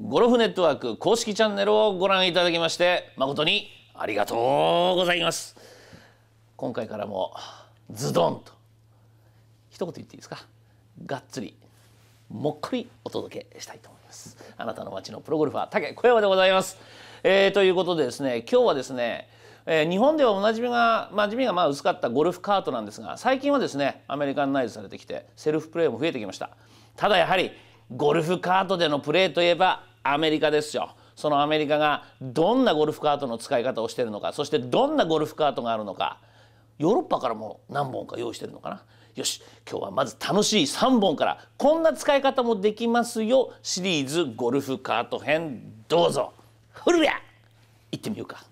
ゴルフネットワーク公式チャンネルをご覧いただきまして誠にありがとうございます今回からもズドンと一言言っていいですかがっつりもっこりお届けしたいと思いますあなたの街のプロゴルファー竹小山でございます、えー、ということでですね今日はですねえー、日本ではおなじみがあ、地味がまあ薄かったゴルフカートなんですが最近はですねアメリカンナイズされてきてセルフプレーも増えてきましたただやはりゴルフカートでのプレーといえばアメリカですよ。そのアメリカがどんなゴルフカートの使い方をしているのかそしてどんなゴルフカートがあるのかヨーロッパからも何本か用意してるのかなよし今日はまず楽しい3本からこんな使い方もできますよシリーズゴルフカート編どうぞ古谷行ってみようか。